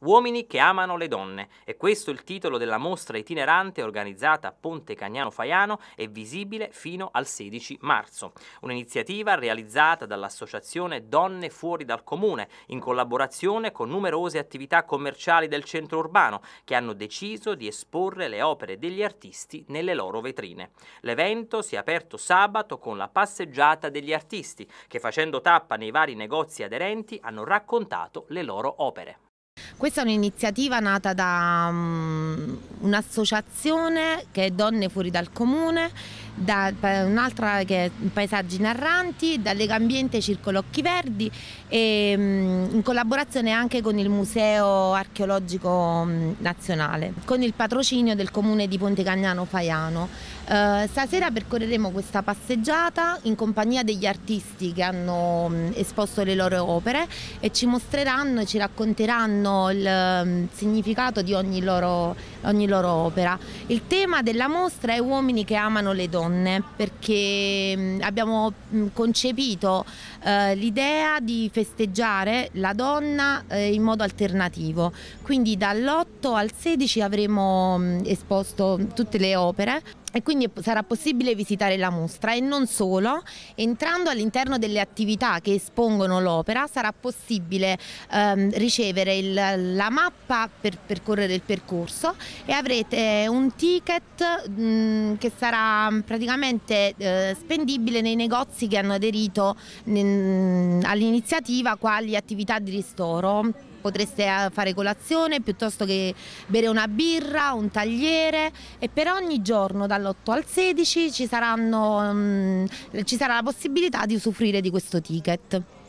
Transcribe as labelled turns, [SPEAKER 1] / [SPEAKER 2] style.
[SPEAKER 1] Uomini che amano le donne. E questo è il titolo della mostra itinerante organizzata a Ponte Cagnano Faiano e visibile fino al 16 marzo. Un'iniziativa realizzata dall'associazione Donne Fuori dal Comune in collaborazione con numerose attività commerciali del centro urbano che hanno deciso di esporre le opere degli artisti nelle loro vetrine. L'evento si è aperto sabato con la passeggiata degli artisti che facendo tappa nei vari negozi aderenti hanno raccontato le loro opere.
[SPEAKER 2] Questa è un'iniziativa nata da mm, un'associazione che è Donne Fuori dal Comune, da un'altra che è Paesaggi Narranti, da Legambiente Circolo Occhi Verdi e mm, in collaborazione anche con il Museo Archeologico mm, Nazionale, con il patrocinio del comune di Ponte Cagnano Faiano. Eh, stasera percorreremo questa passeggiata in compagnia degli artisti che hanno mm, esposto le loro opere e ci mostreranno e ci racconteranno il significato di ogni loro, ogni loro loro opera. Il tema della mostra è uomini che amano le donne perché mm, abbiamo mm, concepito eh, l'idea di festeggiare la donna eh, in modo alternativo. Quindi dall'8 al 16 avremo mh, mm, esposto tutte le opere e quindi sarà possibile visitare la mostra e non solo, entrando all'interno delle attività che espongono l'opera sarà possibile ehm, ricevere il, la mappa per percorrere il percorso e avrete un ticket mh, mhmm, che sarà praticamente eh, spendibile nei negozi che hanno aderito mhmm, all'iniziativa quali attività di ristoro potreste eh, fare colazione piuttosto che bere una birra, un tagliere e per ogni giorno dall'8 al 16 ci, saranno, mh, mm, ci sarà la possibilità di usufruire di questo ticket.